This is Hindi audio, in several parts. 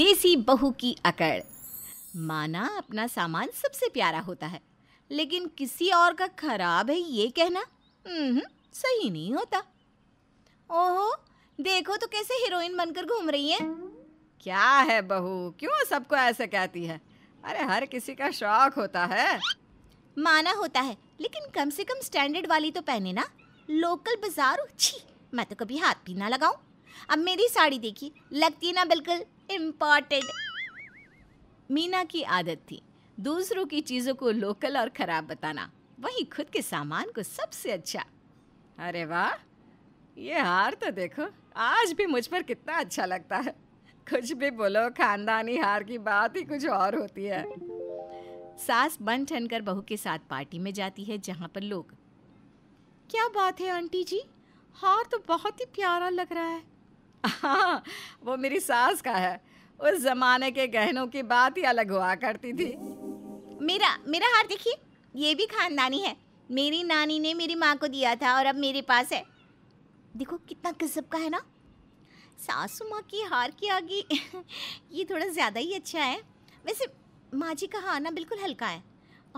देसी बहू की अकड़ माना अपना सामान सबसे प्यारा होता है लेकिन किसी और का खराब है ये कहना हम्म, सही नहीं होता ओहो देखो तो कैसे हीरोइन बनकर घूम रही है क्या है बहू क्यों सबको ऐसे कहती है अरे हर किसी का शौक होता है माना होता है लेकिन कम से कम स्टैंडर्ड वाली तो पहने ना लोकल बाजार छी मैं तो कभी हाथ भी ना लगाऊं अब मेरी साड़ी देखी लगती है ना बिल्कुल इम्पॉर्टेंट मीना की आदत थी दूसरों की चीज़ों को लोकल और ख़राब बताना वहीं खुद के सामान को सबसे अच्छा अरे वाह ये हार तो देखो आज भी मुझ पर कितना अच्छा लगता है कुछ भी बोलो खानदानी हार की बात ही कुछ और होती है सास बन ठन कर बहू के साथ पार्टी में जाती है जहाँ पर लोग क्या बात है आंटी जी हार तो बहुत ही प्यारा लग रहा है हाँ वो मेरी सास का है उस जमाने के गहनों की बात ही अलग हुआ करती थी मेरा मेरा हार देखिए ये भी खानदानी है मेरी नानी ने मेरी माँ को दिया था और अब मेरे पास है देखो कितना गजब का है ना सासू माँ की हार की आगे ये थोड़ा ज़्यादा ही अच्छा है वैसे माँ जी का हार ना बिल्कुल हल्का है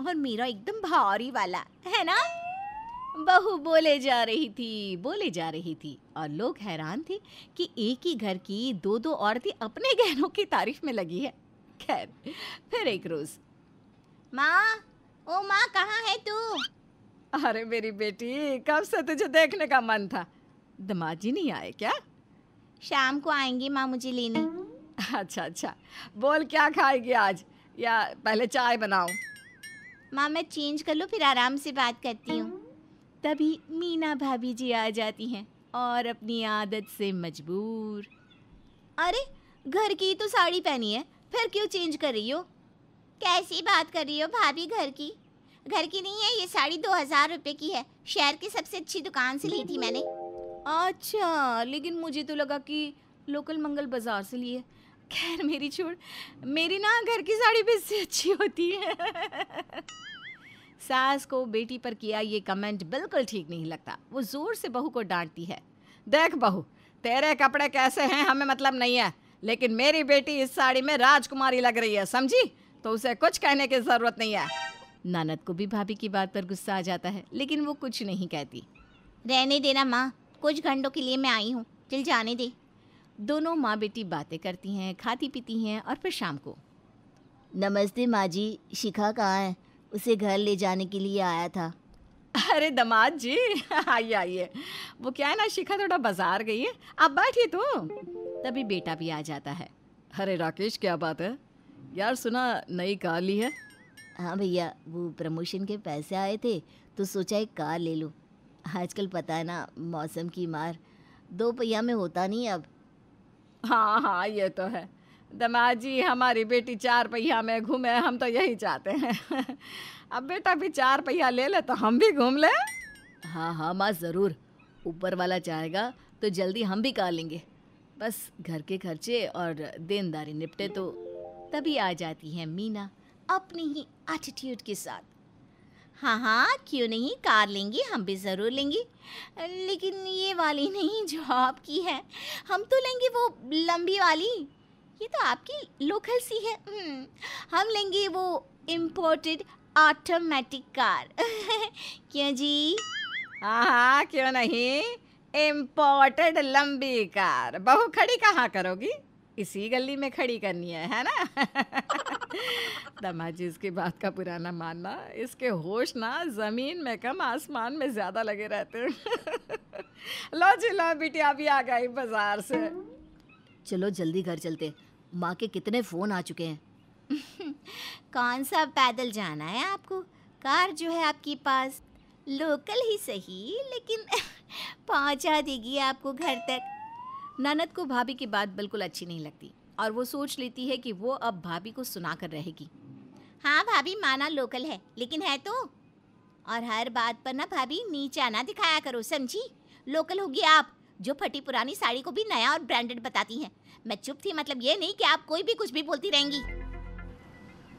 और मेरा एकदम भारी वाला है ना बहू बोले जा रही थी बोले जा रही थी और लोग हैरान थे कि एक ही घर की दो दो औरतें अपने गहनों की तारीफ में लगी है खैर फिर एक रोज माँ ओ माँ कहाँ है तू अरे मेरी बेटी कब से तुझे देखने का मन था दमाजी नहीं आए क्या शाम को आएंगी माँ मुझे लेने अच्छा अच्छा बोल क्या खाएगी आज या पहले चाय बनाऊ माँ मैं चेंज कर लूँ फिर आराम से बात करती हूँ तभी मीना भाभी जी आ जाती हैं और अपनी आदत से मजबूर अरे घर की तो साड़ी पहनी है फिर क्यों चेंज कर रही हो कैसी बात कर रही हो भाभी घर की घर की नहीं है ये साड़ी दो हज़ार रुपये की है शहर की सबसे अच्छी दुकान से ली थी मैंने अच्छा लेकिन मुझे तो लगा कि लोकल मंगल बाज़ार से ली है खैर मेरी छोड़ मेरी ना घर की साड़ी भी इससे अच्छी होती है सास को बेटी पर किया ये कमेंट बिल्कुल ठीक नहीं लगता वो ज़ोर से बहू को डांटती है देख बहू तेरे कपड़े कैसे हैं हमें मतलब नहीं है लेकिन मेरी बेटी इस साड़ी में राजकुमारी लग रही है समझी तो उसे कुछ कहने की ज़रूरत नहीं है ननद को भी भाभी की बात पर गुस्सा आ जाता है लेकिन वो कुछ नहीं कहती रहने देना माँ कुछ घंटों के लिए मैं आई हूँ चल जाने दे दोनों माँ बेटी बातें करती हैं खाती पीती हैं और फिर शाम को नमस्ते माँ जी शिखा कहाँ है उसे घर ले जाने के लिए आया था अरे दमाद जी आइए आइए वो क्या है ना शिखा थोड़ा बाजार गई है आप बैठिए तो तभी बेटा भी आ जाता है अरे राकेश क्या बात है यार सुना नई कार ली है हाँ भैया वो प्रमोशन के पैसे आए थे तो सोचा एक कार ले लो आजकल पता है ना मौसम की मार दो पहिया में होता नहीं अब हाँ हाँ ये तो है दमाजी हमारी बेटी चार पहिया में घूमे हम तो यही चाहते हैं अब बेटा भी चार पहिया ले ले तो हम भी घूम ले हाँ हाँ माँ ज़रूर ऊपर वाला चाहेगा तो जल्दी हम भी कर लेंगे बस घर के खर्चे और देनदारी निपटे तो तभी आ जाती है मीना अपनी ही एटीट्यूड के साथ हाँ हाँ क्यों नहीं कार लेंगी हम भी ज़रूर लेंगी लेकिन ये वाली नहीं जो आपकी है हम तो लेंगे वो लंबी वाली ये तो आपकी लोकल सी है हम्म, हम लेंगे वो इम्पोर्टेड ऑटोमेटिक कार क्यों जी हाँ क्यों नहीं इम्पोर्टेड लंबी कार बहु खड़ी कहाँ करोगी इसी गली में खड़ी करनी है है ना दमा जी इसकी बात का पुराना मानना इसके होश ना ज़मीन में कम आसमान में ज़्यादा लगे रहते हैं लो जी लो बेटी अभी आ गई बाजार से हम्म। चलो जल्दी घर चलते माँ के कितने फ़ोन आ चुके हैं कौन सा पैदल जाना है आपको कार जो है आपके पास लोकल ही सही लेकिन पहुंचा देगी आपको घर तक ननद को भाभी की बात बिल्कुल अच्छी नहीं लगती और वो सोच लेती है कि वो अब भाभी को सुना कर रहेगी हाँ भाभी माना लोकल है लेकिन है तो और हर बात पर ना भाभी नीचा ना दिखाया करो समझी लोकल होगी आप जो फटी पुरानी साड़ी को भी नया और ब्रांडेड बताती हैं मैं चुप थी मतलब ये नहीं कि आप कोई भी कुछ भी बोलती रहेंगी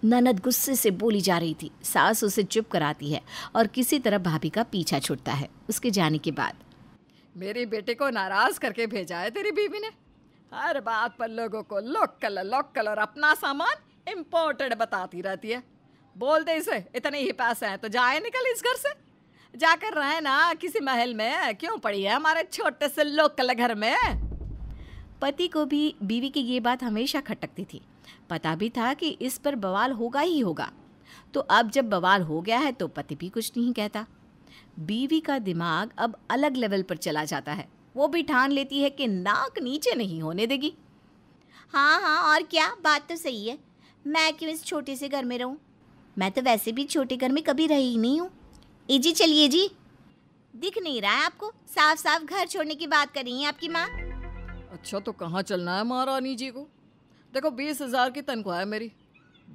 ननद गुस्से से बोली जा रही थी सास उसे चुप कराती है और किसी तरह भाभी का पीछा छुटता है उसके जाने के बाद मेरे बेटे को नाराज करके भेजा है तेरी बीवी ने हर बात पर लोगों को लोकल लोकल और अपना सामान इम्पोर्टेड बताती रहती है बोल दे इसे इतने ही पैसे हैं तो जाए निकल इस घर से जाकर रहे ना किसी महल में क्यों पड़ी है हमारे छोटे से लोकल घर में पति को भी बीवी की ये बात हमेशा खटकती थी पता भी था कि इस पर बवाल होगा ही होगा तो अब जब बवाल हो गया है तो पति भी कुछ नहीं कहता बीवी का दिमाग अब अलग लेवल पर चला जाता है वो भी ठान लेती है कि नाक नीचे नहीं होने देगी हाँ हाँ और क्या बात तो सही है मैं क्यों इस छोटे से घर में रहूँ मैं तो वैसे भी छोटे घर में कभी रही ही नहीं हूँ ए जी चलिए जी दिख नहीं रहा है आपको साफ साफ घर छोड़ने की बात कर रही है आपकी माँ अच्छा तो कहाँ चलना है महारानी जी को देखो बीस हजार की तनख्वाह है मेरी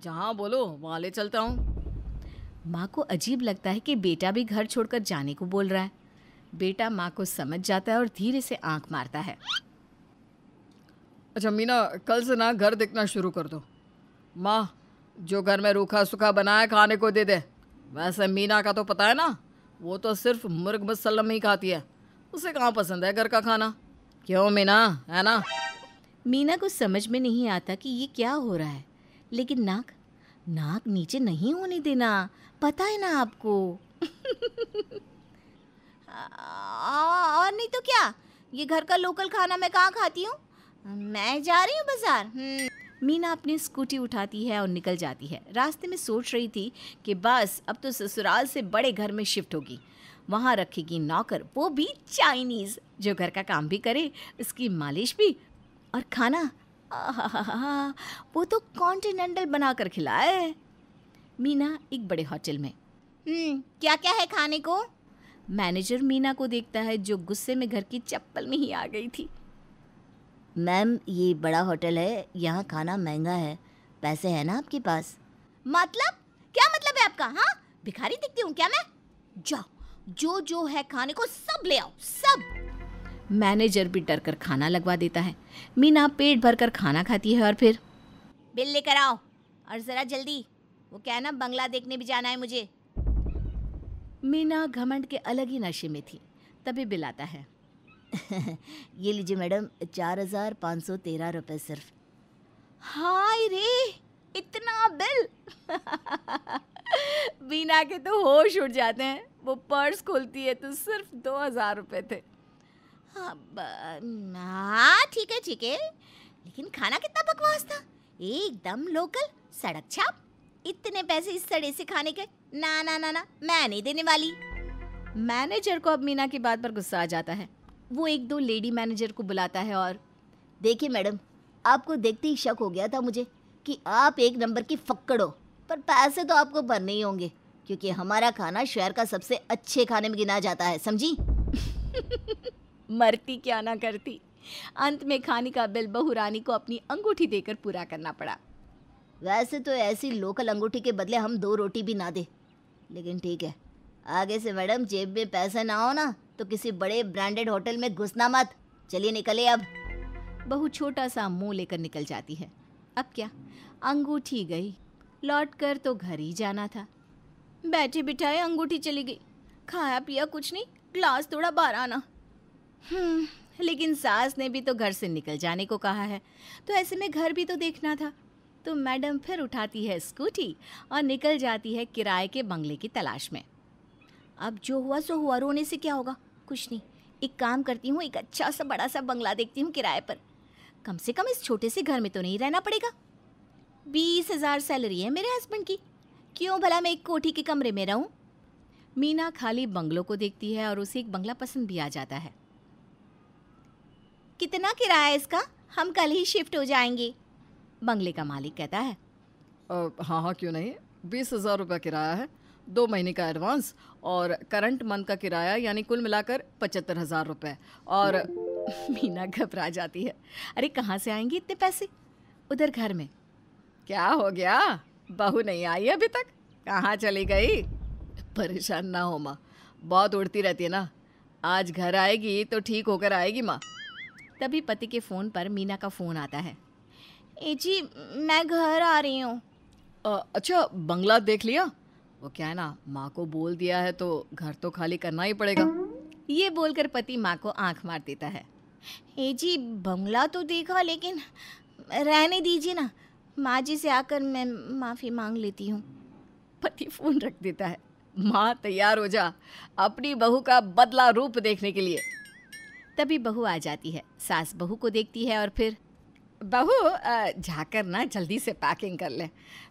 जहाँ बोलो वहाँ ले चलता हूँ माँ को अजीब लगता है कि बेटा भी घर छोड़कर जाने को बोल रहा है बेटा माँ को समझ जाता है और धीरे से आंख मारता है अच्छा मीना कल से ना घर देखना शुरू कर दो माँ जो घर में रूखा सूखा बनाया खाने को दे दे वैसे मीना का तो पता है ना वो तो सिर्फ मुर्ग मसलम ही खाती है उसे कहाँ पसंद है घर का खाना क्यों मीना है ना मीना को समझ में नहीं आता कि ये क्या हो रहा है लेकिन नाक नाक नीचे नहीं होने देना पता है ना आपको और नहीं तो क्या ये घर का लोकल खाना मैं कहाँ खाती हूँ मैं जा रही हूँ बाजार हम्म। मीना अपनी स्कूटी उठाती है और निकल जाती है रास्ते में सोच रही थी कि बस अब तो ससुराल से बड़े घर में शिफ्ट होगी वहाँ रखेगी नौकर वो भी चाइनीज़ जो घर का काम भी करे उसकी मालिश भी और खाना आ वो तो कॉन्टिनेंटल बनाकर खिलाए मीना एक बड़े होटल में हम्म, क्या क्या है खाने को मैनेजर मीना को देखता है जो गुस्से में घर की चप्पल में ही आ गई थी मैम ये बड़ा होटल है यहाँ खाना महंगा है पैसे है ना आपके पास मतलब क्या मतलब है आपका हाँ भिखारी दिखती हूँ क्या मैं जाओ जो जो है खाने को सब ले आओ सब मैनेजर भी डर कर खाना लगवा देता है मीना पेट भर कर खाना खाती है और फिर बिल लेकर आओ और ज़रा जल्दी वो क्या है ना बंगला देखने भी जाना है मुझे मीना घमंड के अलग ही नशे में थी तभी बिल आता है ये लीजिए मैडम चार हजार पाँच सौ तेरह रुपये सिर्फ हाय रे इतना बिल बीना के तो होश उड़ जाते हैं वो पर्स खोलती है तो सिर्फ दो हजार रुपये थे हाँ, हाँ ठीक है ठीक है लेकिन खाना कितना बकवास था एकदम लोकल सड़क छाप इतने पैसे इस सड़े से खाने के ना ना ना ना मैं नहीं देने वाली मैनेजर को अब मीना की बात पर गुस्सा आ जाता है वो एक दो लेडी मैनेजर को बुलाता है और देखिए मैडम आपको देखते ही शक हो गया था मुझे कि आप एक नंबर की फक्कड़ हो पर पैसे तो आपको भरने ही होंगे क्योंकि हमारा खाना शहर का सबसे अच्छे खाने में गिना जाता है समझी मरती क्या ना करती अंत में खाने का बिल बहू रानी को अपनी अंगूठी देकर पूरा करना पड़ा वैसे तो ऐसी लोकल अंगूठी के बदले हम दो रोटी भी ना दे लेकिन ठीक है आगे से मैडम जेब में पैसा ना हो ना तो किसी बड़े ब्रांडेड होटल में घुसना मत चलिए निकले अब बहू छोटा सा मुंह लेकर निकल जाती है अब क्या अंगूठी गई लौट कर तो घर ही जाना था बैठे बिठाए अंगूठी चली गई खाया पिया कुछ नहीं ग्लास थोड़ा बाहर आना हम्म, लेकिन सास ने भी तो घर से निकल जाने को कहा है तो ऐसे में घर भी तो देखना था तो मैडम फिर उठाती है स्कूटी और निकल जाती है किराए के बंगले की तलाश में अब जो हुआ सो हुआ रोने से क्या होगा कुछ नहीं एक काम करती हूँ एक अच्छा सा बड़ा सा बंगला देखती हूँ किराए पर कम से कम इस छोटे से घर में तो नहीं रहना पड़ेगा बीस हज़ार सैलरी है मेरे हस्बैंड की क्यों भला मैं एक कोठी के कमरे में रहूं? मीना खाली बंगलों को देखती है और उसे एक बंगला पसंद भी आ जाता है कितना किराया है इसका हम कल ही शिफ्ट हो जाएंगे बंगले का मालिक कहता है आ, हाँ हाँ क्यों नहीं बीस हज़ार रुपये किराया है दो महीने का एडवांस और करंट मंथ का किराया यानी कुल मिलाकर पचहत्तर हज़ार रुपए और मीना घबरा जाती है अरे कहाँ से आएंगे इतने पैसे उधर घर में क्या हो गया बहू नहीं आई अभी तक कहाँ चली गई परेशान ना हो माँ बहुत उड़ती रहती है ना आज घर आएगी तो ठीक होकर आएगी माँ तभी पति के फ़ोन पर मीना का फ़ोन आता है ए जी मैं घर आ रही हूँ अच्छा बंगला देख लिया वो क्या है ना माँ को बोल दिया है तो घर तो खाली करना ही पड़ेगा ये बोलकर पति माँ को आंख मार देता है ए जी बंगला तो देखा लेकिन रहने दीजिए ना माँ जी से आकर मैं माफ़ी मांग लेती हूँ पति फ़ोन रख देता है माँ तैयार हो जा अपनी बहू का बदला रूप देखने के लिए तभी बहू आ जाती है सास बहू को देखती है और फिर बहू जाकर ना जल्दी से पैकिंग कर ले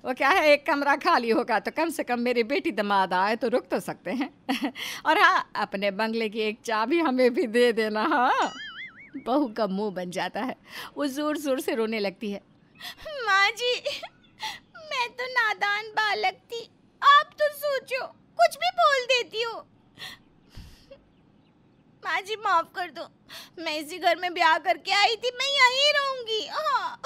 वो क्या है एक कमरा खाली होगा तो कम से कम मेरी बेटी दमाद आए तो रुक तो सकते हैं और हाँ अपने बंगले की एक चाबी हमें भी दे देना हाँ बहू का मुंह बन जाता है वो ज़ोर ज़ोर से रोने लगती है माँ जी मैं तो नादान बालक थी आप तो सोचो कुछ भी बोल देती हो माँ जी माफ कर दो मैं इसी घर में ब्याह करके आई थी मैं यही रहूंगी हाँ।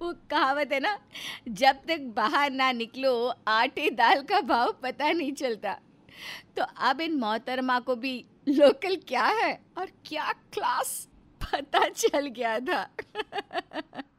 वो कहावत है ना जब तक बाहर ना निकलो आटे दाल का भाव पता नहीं चलता तो अब इन मोहतरमा को भी लोकल क्या है और क्या क्लास पता चल गया था